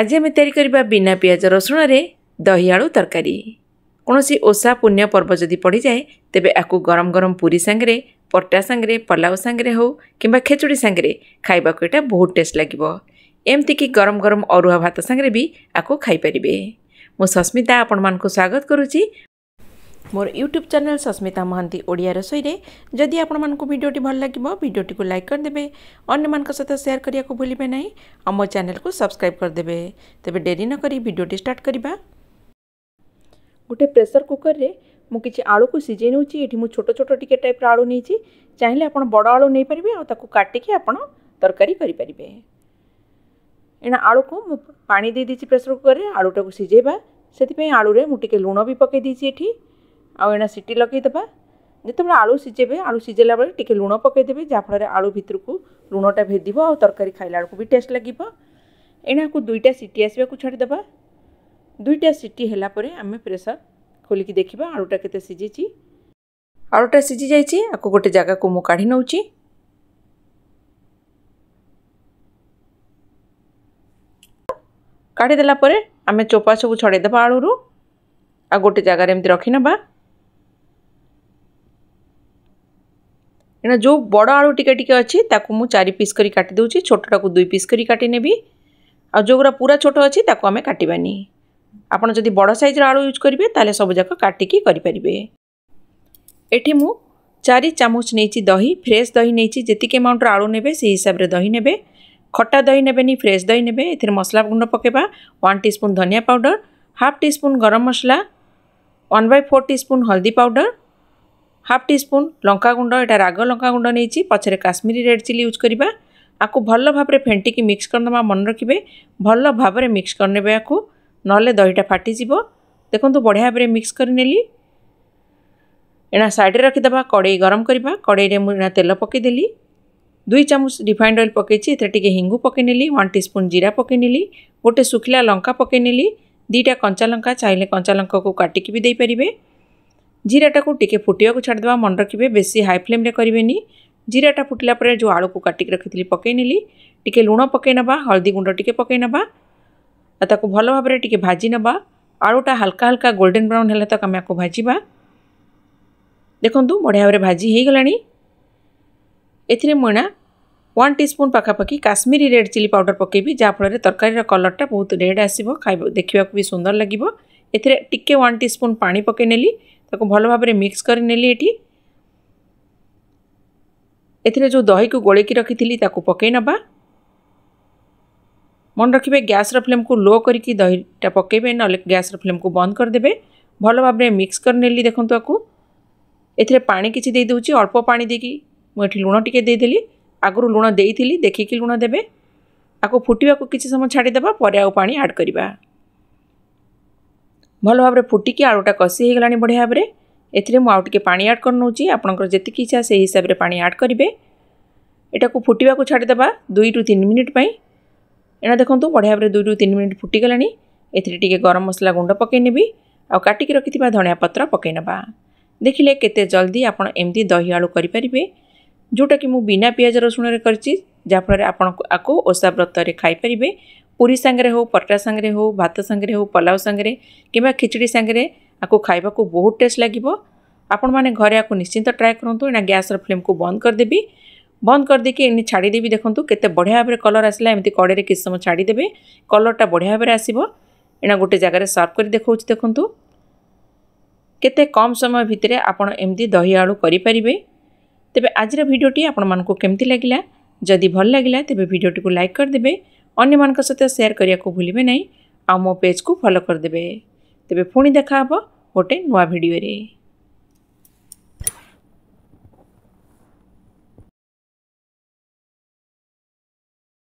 ଆଜି ଆମେ ତିଆରି କରିବା ବିନା ପିଆଜ ରସୁଣରେ ଦହି ଆଳୁ ତରକାରୀ କୌଣସି ଓଷା ପୁଣ୍ୟ ପର୍ବ ଯଦି ପଡ଼ିଯାଏ ତେବେ ଆକୁ ଗରମ ଗରମ ପୁରୀ ସାଙ୍ଗରେ ପଟା ସାଙ୍ଗରେ ପଲାଉ ସାଙ୍ଗରେ ହେଉ କିମ୍ବା ଖେଚୁଡ଼ି ସାଙ୍ଗରେ ଖାଇବାକୁ ଏଇଟା ବହୁତ ଟେଷ୍ଟ ଲାଗିବ ଏମିତିକି ଗରମ ଗରମ ଅରୁଆ ଭାତ ସାଙ୍ଗରେ ବି ଆକୁ ଖାଇପାରିବେ ମୁଁ ସସ୍ମିତା ଆପଣମାନଙ୍କୁ ସ୍ୱାଗତ କରୁଛି मोर यूट्यूब चैनल सस्मिता महांति ओडिया रसोई में जदि आपड़ोट भल लगे भिडियोट लाइक करदे अन्त सेयार करने को भूलें ना मो चेल को सब्सक्राइब करदे तेज डेरी नक भिडटे स्टार्ट गोटे प्रेसर कुकर में मुझे आलू को सीझे नौ छोट छोट टे टाइप आलु नहीं चाहिए आप बड़ आलु नहीं पारे आटिक तरकारी करेंगे एना आलू को मुझे पा दे प्रेसर कुकर में आलुटा को सीझेबा से आलुरे मुझे लुण भी पकई देखिए आना सीटी लगेदेवा ଯେତେବେଳେ ଆଳୁ ସିଝେଇବେ ଆଳୁ ସିଝେଇଲା ବେଳେ ଟିକେ ଲୁଣ ପକାଇଦେବେ ଯାହାଫଳରେ ଆଳୁ ଭିତରକୁ ଲୁଣଟା ଭେଦିବ ଆଉ ତରକାରୀ ଖାଇଲା ବେଳକୁ ବି ଟେଷ୍ଟ ଲାଗିବ ଏଣାକୁ ଦୁଇଟା ସିଟି ଆସିବାକୁ ଛାଡ଼ିଦେବା ଦୁଇଟା ସିଟି ହେଲା ପରେ ଆମେ ପ୍ରେସର୍ ଖୋଲିକି ଦେଖିବା ଆଳୁଟା କେତେ ସିଝିଛି ଆଳୁଟା ସିଝି ଯାଇଛି ଆକୁ ଗୋଟେ ଜାଗାକୁ ମୁଁ କାଢ଼ି ନେଉଛି କାଢ଼ିଦେଲା ପରେ ଆମେ ଚୋପା ସବୁ ଛଡ଼େଇଦେବା ଆଳୁରୁ ଆଉ ଗୋଟେ ଜାଗାରେ ଏମିତି ରଖିନେବା କାହିଁକିନା ଯେଉଁ ବଡ଼ ଆଳୁ ଟିକେ ଟିକେ ଅଛି ତାକୁ ମୁଁ ଚାରି ପିସ୍ କରି କାଟିଦେଉଛି ଛୋଟଟାକୁ ଦୁଇ ପିସ୍ କରି କାଟିନେବି ଆଉ ଯେଉଁଗୁଡ଼ା ପୁରା ଛୋଟ ଅଛି ତାକୁ ଆମେ କାଟିବାନି ଆପଣ ଯଦି ବଡ଼ ସାଇଜ୍ର ଆଳୁ ୟୁଜ୍ କରିବେ ତାହେଲେ ସବୁଯାକ କାଟିକି କରିପାରିବେ ଏଠି ମୁଁ ଚାରି ଚାମଚ ନେଇଛି ଦହି ଫ୍ରେଶ୍ ଦହି ନେଇଛି ଯେତିକି ଆମାଉଣ୍ଟର ଆଳୁ ନେବେ ସେହି ହିସାବରେ ଦହି ନେବେ ଖଟା ଦହି ନେବେନି ଫ୍ରେଶ୍ ଦହି ନେବେ ଏଥିରେ ମସଲା ଗୁଣ୍ଡ ପକାଇବା ୱାନ୍ ଟି ସ୍ପୁନ୍ ଧନିଆ ପାଉଡ଼ର ହାଫ୍ ଟି ସ୍ପୁନ୍ ଗରମ ମସଲା one by four teaspoon ହଳଦୀ ପାଉଡ଼ର ହାଫ୍ ଟି ସ୍ପୁନ୍ ଲଙ୍କାଗୁଣ୍ଡ ଏଇଟା ରାଗ ଲଙ୍କାଗୁଣ୍ଡ ନେଇଛି ପଛରେ କାଶ୍ମୀରୀ ରେଡ଼୍ ଚିଲି ୟୁଜ୍ କରିବା ଆକୁ ଭଲ ଭାବରେ ଫେଣ୍ଟିକି ମିକ୍ସ କରିନେବା ମନେ ରଖିବେ ଭଲ ଭାବରେ ମିକ୍ସ କରିନେବେ ଆକୁ ନହେଲେ ଦହିଟା ଫାଟିଯିବ ଦେଖନ୍ତୁ ବଢ଼ିଆ ଭାବରେ ମିକ୍ସ କରିନେଲି ଏଣା ସାଇଡ଼୍ରେ ରଖିଦେବା କଡ଼େଇ ଗରମ କରିବା କଡ଼େଇରେ ମୁଁ ଏଣା ତେଲ ପକାଇଦେଲି ଦୁଇ ଚାମଚ ରିଫାଇଣ୍ଡ ଅଏଲ୍ ପକାଇଛି ଏଥିରେ ଟିକେ ହିଙ୍ଗୁ ପକାଇନେଲି ୱାନ୍ ଟି ସ୍ପୁନ୍ ଜିରା ପକାଇନେଲି ଗୋଟେ ଶୁଖିଲା ଲଙ୍କା ପକାଇନେଲି ଦୁଇଟା କଞ୍ଚା ଲଙ୍କା ଚାହିଁଲେ କଞ୍ଚା ଲଙ୍କାକୁ କାଟିକି ବି ଦେଇପାରିବେ जीराटा को टिके फुटवाक छाड़देव मन रखिए बेस हाई फ्लेम करें जीराटा फुटला जो आलू को काटिक रखी थी पकईनि टी लुण पकईनवा हलदी गुंड टे पकईनवा भल भाव टी भाजने आलुटा हाल्का हाल्का गोल्डेन ब्राउन है तो आम आपको भाजवा देखो बढ़िया भाव भाजी हो गला एना वन टी स्पून पखापाखी काश्मीरी रेड चिल्ली पाउडर पकेबी जहाँफल तरकारीर कलर टा बहुत रेड आस देखा भी सुंदर लगे एन टी स्पून पा पकईने भल भाव मिक्स कर जो दही को गोल की रखी थी पकई ना मन रखिए गैस फ्लेम को लो कर दहीटा पकेबे ना गैस फ्लेम को बंद करदे भल भाव मिक्स कर देखते आपको पा किसी देदेज अल्प पा देखी लुण टेदेली आगु लुण दे देखिकी लुण देवे आपको को किसी समय छाड़देव पर आड करवा ଭଲ ଭାବରେ ଫୁଟିକି ଆଳୁଟା କଷି ହୋଇଗଲାଣି ବଢ଼ିଆ ଭାବରେ ଏଥିରେ ମୁଁ ଆଉ ଟିକେ ପାଣି ଆଡ଼୍ କରିନେଉଛି ଆପଣଙ୍କର ଯେତିକି ଇଚ୍ଛା ସେହି ହିସାବରେ ପାଣି ଆଡ଼୍ କରିବେ ଏଟାକୁ ଫୁଟିବାକୁ ଛାଡ଼ିଦେବା ଦୁଇରୁ ତିନି ମିନିଟ୍ ପାଇଁ ଏଇଟା ଦେଖନ୍ତୁ ବଢ଼ିଆ ଭାବରେ ଦୁଇରୁ ତିନି ମିନିଟ୍ ଫୁଟିଗଲାଣି ଏଥିରେ ଟିକେ ଗରମ ମସଲା ଗୁଣ୍ଡ ପକାଇ ନେବି ଆଉ କାଟିକି ରଖିଥିବା ଧଣିଆ ପତ୍ର ପକାଇ ନେବା ଦେଖିଲେ କେତେ ଜଲ୍ଦି ଆପଣ ଏମିତି ଦହି ଆଳୁ କରିପାରିବେ ଯେଉଁଟାକି ମୁଁ ବିନା ପିଆଜ ରସୁଣରେ କରିଛି ଯାହାଫଳରେ ଆପଣ ଆକୁ ଓଷା ବ୍ରତରେ ଖାଇପାରିବେ ପୁରୀ ସାଙ୍ଗରେ ହେଉ ପରଟା ସାଙ୍ଗରେ ହେଉ ଭାତ ସାଙ୍ଗରେ ହେଉ ପଲାଉ ସାଙ୍ଗରେ କିମ୍ବା ଖିଚଡ଼ି ସାଙ୍ଗରେ ଆକୁ ଖାଇବାକୁ ବହୁତ ଟେଷ୍ଟ ଲାଗିବ ଆପଣମାନେ ଘରେ ଆକୁ ନିଶ୍ଚିନ୍ତ ଟ୍ରାଏ କରନ୍ତୁ ଏଇନା ଗ୍ୟାସ୍ର ଫ୍ଲେମ୍କୁ ବନ୍ଦ କରିଦେବି ବନ୍ଦ କରିଦେଇକି ଏମିତି ଛାଡ଼ିଦେବି ଦେଖନ୍ତୁ କେତେ ବଢ଼ିଆ ଭାବରେ କଲର୍ ଆସିଲା ଏମିତି କଡ଼େଇରେ କିଛି ସମୟ ଛାଡ଼ିଦେବେ କଲର୍ଟା ବଢ଼ିଆ ଭାବରେ ଆସିବ ଏଇନା ଗୋଟେ ଜାଗାରେ ସର୍ଭ କରି ଦେଖାଉଛି ଦେଖନ୍ତୁ କେତେ କମ୍ ସମୟ ଭିତରେ ଆପଣ ଏମିତି ଦହି ଆଳୁ କରିପାରିବେ ତେବେ ଆଜିର ଭିଡ଼ିଓଟି ଆପଣମାନଙ୍କୁ କେମିତି ଲାଗିଲା ଯଦି ଭଲ ଲାଗିଲା ତେବେ ଭିଡ଼ିଓଟିକୁ ଲାଇକ୍ କରିଦେବେ ଅନ୍ୟମାନଙ୍କ ସହିତ ସେୟାର କରିବାକୁ ଭୁଲିବେ ନାହିଁ ଆଉ ମୋ ପେଜ୍କୁ ଫଲୋ କରିଦେବେ ତେବେ ପୁଣି ଦେଖାହେବ ଗୋଟେ ନୂଆ ଭିଡ଼ିଓରେ